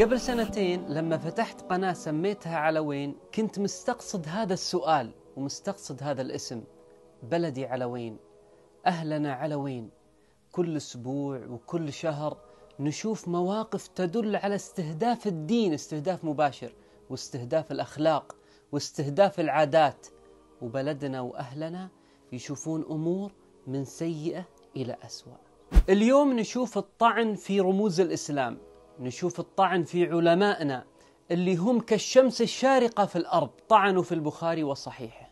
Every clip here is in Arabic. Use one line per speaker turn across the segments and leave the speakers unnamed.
قبل سنتين لما فتحت قناة سميتها علوين كنت مستقصد هذا السؤال ومستقصد هذا الاسم بلدي على وين أهلنا على وين كل أسبوع وكل شهر نشوف مواقف تدل على استهداف الدين استهداف مباشر واستهداف الأخلاق واستهداف العادات وبلدنا وأهلنا يشوفون أمور من سيئة إلى أسوأ اليوم نشوف الطعن في رموز الإسلام نشوف الطعن في علمائنا اللي هم كالشمس الشارقة في الأرض طعنوا في البخاري وصحيحه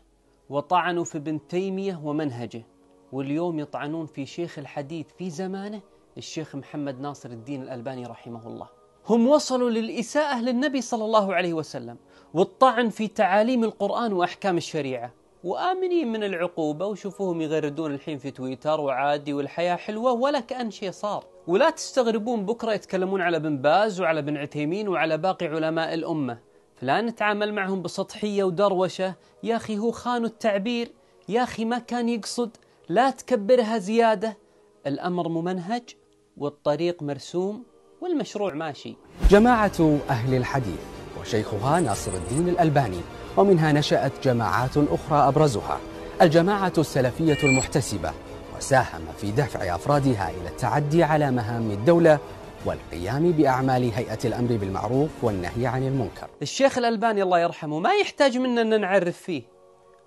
وطعنوا في ابن تيمية ومنهجه واليوم يطعنون في شيخ الحديث في زمانه الشيخ محمد ناصر الدين الألباني رحمه الله هم وصلوا للإساءة للنبي صلى الله عليه وسلم والطعن في تعاليم القرآن وأحكام الشريعة وآمنين من العقوبة وشوفوهم يغردون الحين في تويتر وعادي والحياة حلوة ولا كأن شيء صار ولا تستغربون بكرة يتكلمون على ابن باز وعلى ابن عثيمين وعلى باقي علماء الأمة فلا نتعامل معهم بسطحية ودروشة يا أخي هو خان التعبير يا أخي ما كان يقصد لا تكبرها زيادة الأمر ممنهج والطريق مرسوم والمشروع ماشي جماعة أهل الحديث وشيخها ناصر الدين الألباني ومنها نشأت جماعات أخرى أبرزها الجماعة السلفية المحتسبة وساهم في دفع أفرادها إلى التعدي على مهام الدولة والقيام بأعمال هيئة الأمر بالمعروف والنهي عن المنكر الشيخ الألباني الله يرحمه ما يحتاج منا أن نعرف فيه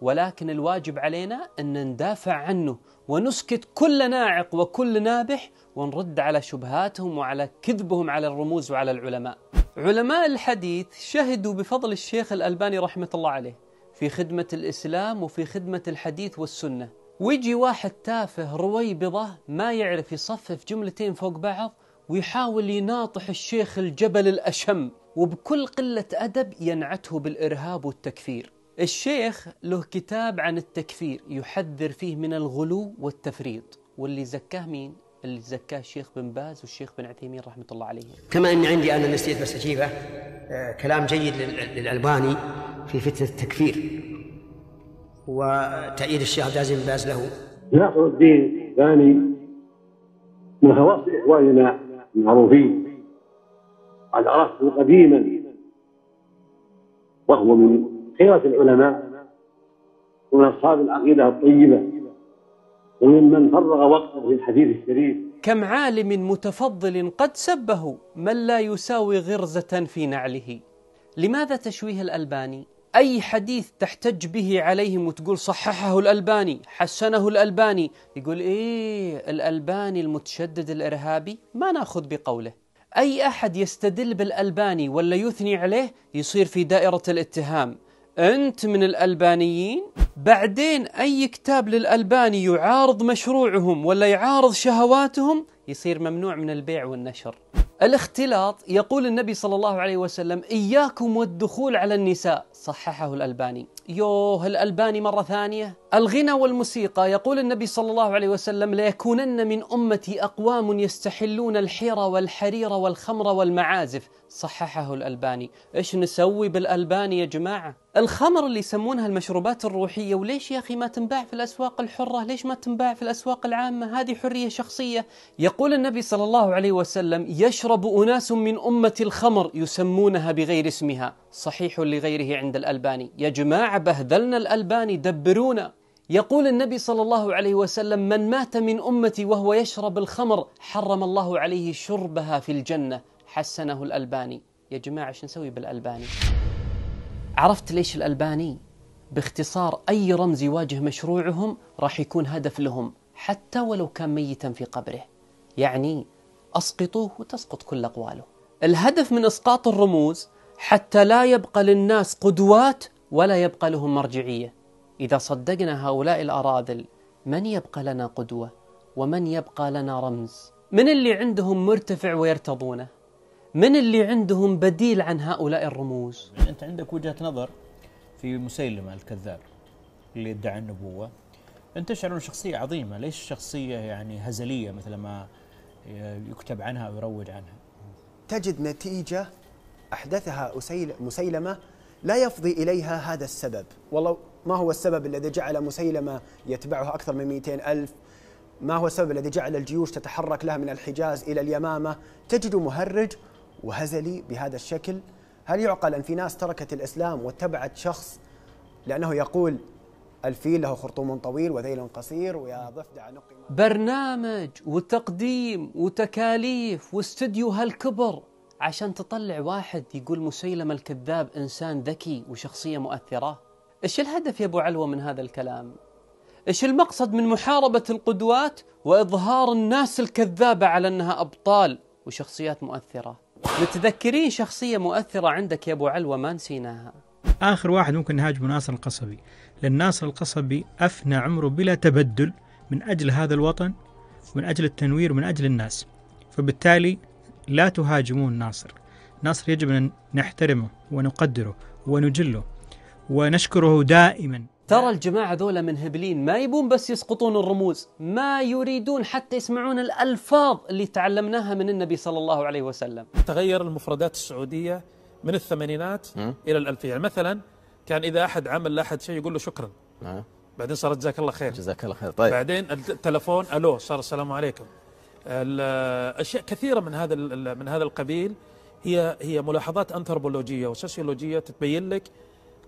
ولكن الواجب علينا أن ندافع عنه ونسكت كل ناعق وكل نابح ونرد على شبهاتهم وعلى كذبهم على الرموز وعلى العلماء علماء الحديث شهدوا بفضل الشيخ الألباني رحمة الله عليه في خدمة الإسلام وفي خدمة الحديث والسنة ويجي واحد تافه رويبضة ما يعرف يصفف جملتين فوق بعض ويحاول يناطح الشيخ الجبل الأشم وبكل قلة أدب ينعته بالإرهاب والتكفير الشيخ له كتاب عن التكفير يحذر فيه من الغلو والتفريط واللي زكاه مين؟ اللي تزكاه الشيخ بن باز والشيخ بن عثيمين رحمة الله عليهم كما أني عندي أنا نسيت بس أجيبه آه، كلام جيد للألباني في فتنة التكفير وتأييد الشيخ عبد العزيز بن باز له ناصر الدين الثاني من خواص إخواننا المعروفين قد عرفته قديما وهو من خيرة العلماء ومن أصحاب العقيدة الطيبة وممن فرغ وقته للحديث الشريف كم عالم متفضل قد سبه من لا يساوي غرزة في نعله لماذا تشويه الألباني؟ أي حديث تحتج به عليهم وتقول صححه الألباني حسنه الألباني يقول إيه الألباني المتشدد الإرهابي ما ناخذ بقوله أي أحد يستدل بالألباني ولا يثني عليه يصير في دائرة الاتهام أنت من الألبانيين بعدين أي كتاب للألباني يعارض مشروعهم ولا يعارض شهواتهم يصير ممنوع من البيع والنشر الاختلاط يقول النبي صلى الله عليه وسلم إياكم والدخول على النساء صححه الألباني يوه الألباني مرة ثانية الغنى والموسيقى يقول النبي صلى الله عليه وسلم ليكونن من أمتي أقوام يستحلون الحيرة والحرير والخمر والمعازف صححه الألباني إيش نسوي بالألباني يا جماعة الخمر اللي يسمونها المشروبات الروحية وليش يا أخي ما تنباع في الأسواق الحرة ليش ما تنباع في الأسواق العامة هذه حرية شخصية يقول النبي صلى الله عليه وسلم يشرب أناس من أمة الخمر يسمونها بغير اسمها صحيح لغيره عند الألباني يا جماعة جماعة بهذلنا الألبان دبرونا يقول النبي صلى الله عليه وسلم من مات من أمتي وهو يشرب الخمر حرم الله عليه شربها في الجنة حسنه الألباني يا جماعة ايش نسوي بالألباني عرفت ليش الألباني باختصار أي رمز يواجه مشروعهم راح يكون هدف لهم حتى ولو كان ميتا في قبره يعني أسقطوه وتسقط كل أقواله الهدف من إسقاط الرموز حتى لا يبقى للناس قدوات ولا يبقى لهم مرجعية إذا صدقنا هؤلاء الأراذل من يبقى لنا قدوة ومن يبقى لنا رمز من اللي عندهم مرتفع ويرتضونه من اللي عندهم بديل عن هؤلاء الرموز يعني أنت عندك وجهة نظر في مسيلمة الكذاب اللي ادعى النبوة أنت تشعر أنه شخصية عظيمة ليش شخصية يعني هزلية مثل ما يكتب عنها ويروج عنها تجد نتيجة أحدثها مسيلمة لا يفضي إليها هذا السبب والله ما هو السبب الذي جعل مسيلمة يتبعه أكثر من 200 ألف ما هو السبب الذي جعل الجيوش تتحرك لها من الحجاز إلى اليمامة تجد مهرج وهزلي بهذا الشكل هل يعقل أن في ناس تركت الإسلام واتبعت شخص لأنه يقول الفيل له خرطوم طويل وذيل قصير ويا ضفدع نقي برنامج وتقديم وتكاليف واستديو هالكبر عشان تطلع واحد يقول مسيلمة الكذاب إنسان ذكي وشخصية مؤثرة إيش الهدف يا أبو علوة من هذا الكلام؟ إيش المقصد من محاربة القدوات وإظهار الناس الكذابة على أنها أبطال وشخصيات مؤثرة متذكرين شخصية مؤثرة عندك يا أبو علوة ما نسيناها آخر واحد ممكن نهاجمه ناصر القصبي لأن ناصر القصبي أفنى عمره بلا تبدل من أجل هذا الوطن ومن أجل التنوير ومن أجل الناس فبالتالي لا تهاجمون ناصر ناصر يجب أن نحترمه ونقدره ونجله ونشكره دائما ترى الجماعة ذولا منهبلين ما يبون بس يسقطون الرموز ما يريدون حتى يسمعون الألفاظ اللي تعلمناها من النبي صلى الله عليه وسلم تغير المفردات السعودية من الثمانينات إلى الألفية يعني مثلا كان إذا أحد عمل لأحد شيء يقول له شكرا نعم. بعدين صار جزاك الله خير جزاك الله خير طيب بعدين التلفون ألو صار السلام عليكم اشياء كثيره من هذا من هذا القبيل هي هي ملاحظات انثروبولوجيه وسوسيولوجيه تبين لك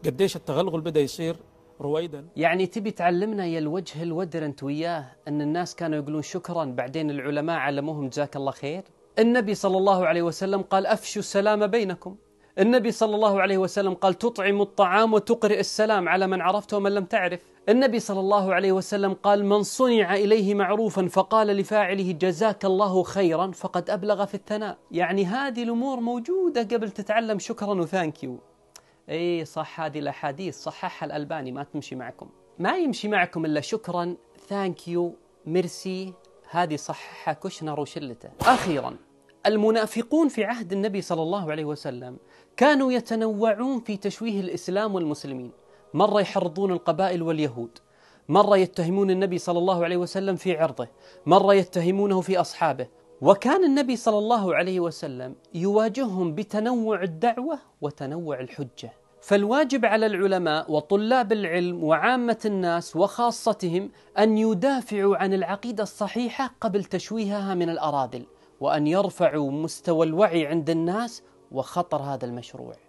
قديش التغلغل بدا يصير رويدا يعني تبي تعلمنا يا الوجه الودر انت وياه ان الناس كانوا يقولون شكرا بعدين العلماء علموهم جزاك الله خير النبي صلى الله عليه وسلم قال افشوا السلام بينكم النبي صلى الله عليه وسلم قال تطعم الطعام وتقرئ السلام على من عرفت ومن لم تعرف النبي صلى الله عليه وسلم قال من صنع إليه معروفا فقال لفاعله جزاك الله خيرا فقد أبلغ في الثناء يعني هذه الأمور موجودة قبل تتعلم شكرا وثانكيو اي صح هذه الأحاديث صححها الألباني ما تمشي معكم ما يمشي معكم إلا شكرا ثانكيو ميرسي هذه صححها كشنر وشلته أخيرا المنافقون في عهد النبي صلى الله عليه وسلم كانوا يتنوعون في تشويه الاسلام والمسلمين، مره يحرضون القبائل واليهود، مره يتهمون النبي صلى الله عليه وسلم في عرضه، مره يتهمونه في اصحابه، وكان النبي صلى الله عليه وسلم يواجههم بتنوع الدعوه وتنوع الحجه. فالواجب على العلماء وطلاب العلم وعامة الناس وخاصتهم أن يدافعوا عن العقيدة الصحيحة قبل تشويهها من الأراذل، وأن يرفعوا مستوى الوعي عند الناس وخطر هذا المشروع